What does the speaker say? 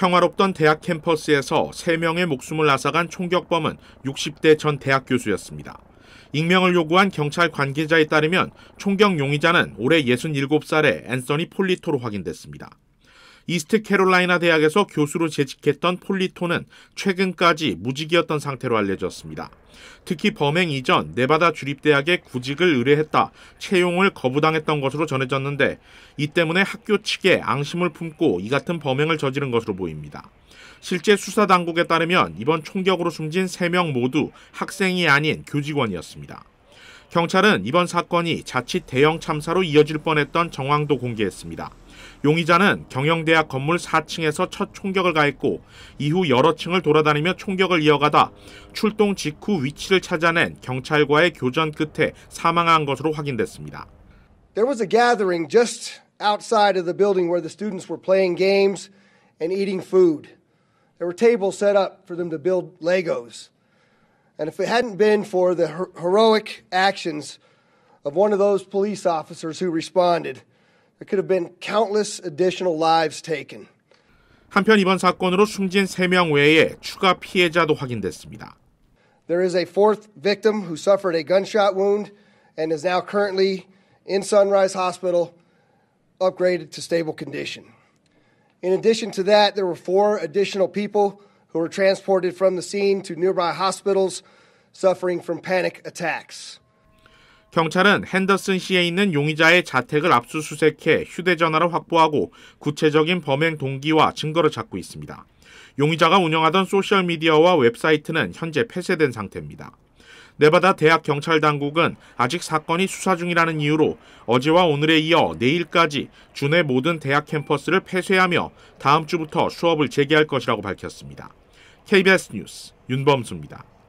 평화롭던 대학 캠퍼스에서 3명의 목숨을 앗아간 총격범은 60대 전 대학 교수였습니다. 익명을 요구한 경찰 관계자에 따르면 총격 용의자는 올해 67살의 앤서니 폴리토로 확인됐습니다. 이스트캐롤라이나 대학에서 교수로 재직했던 폴리토는 최근까지 무직이었던 상태로 알려졌습니다. 특히 범행 이전 네바다 주립대학에 구직을 의뢰했다 채용을 거부당했던 것으로 전해졌는데 이 때문에 학교 측에 앙심을 품고 이 같은 범행을 저지른 것으로 보입니다. 실제 수사 당국에 따르면 이번 총격으로 숨진 3명 모두 학생이 아닌 교직원이었습니다. 경찰은 이번 사건이 자칫 대형 참사로 이어질 뻔했던 정황도 공개했습니다. 용의자는 경영대학 건물 4층에서 첫 총격을 가했고 이후 여러 층을 돌아다니며 총격을 이어가다 출동 직후 위치를 찾아낸 경찰과의 교전 끝에 사망한 것으로 확인됐습니다. There was a gathering just outside of the building where the students were playing games and eating food. There were tables set up for them to build Legos. And if it hadn't been for the heroic actions of one of those police officers who responded, there could have been countless additional lives taken. 한편 이번 사건으로 숨진 3명 외에 추가 피해자도 확인됐습니다. There is a fourth victim who suffered a gunshot wound and is now currently in Sunrise Hospital upgraded to stable condition. In addition to that, there were four additional people who were transported from the scene to nearby hospitals suffering from panic attacks. 경찰은 핸더슨 시에 있는 용의자의 자택을 압수수색해 휴대전화를 확보하고 구체적인 범행 동기와 증거를 찾고 있습니다. 용의자가 운영하던 소셜미디어와 웹사이트는 현재 폐쇄된 상태입니다. 네바다 대학 경찰 당국은 아직 사건이 수사 중이라는 이유로 어제와 오늘에 이어 내일까지 주내 모든 대학 캠퍼스를 폐쇄하며 다음 주부터 수업을 재개할 것이라고 밝혔습니다. KBS 뉴스 윤범수입니다.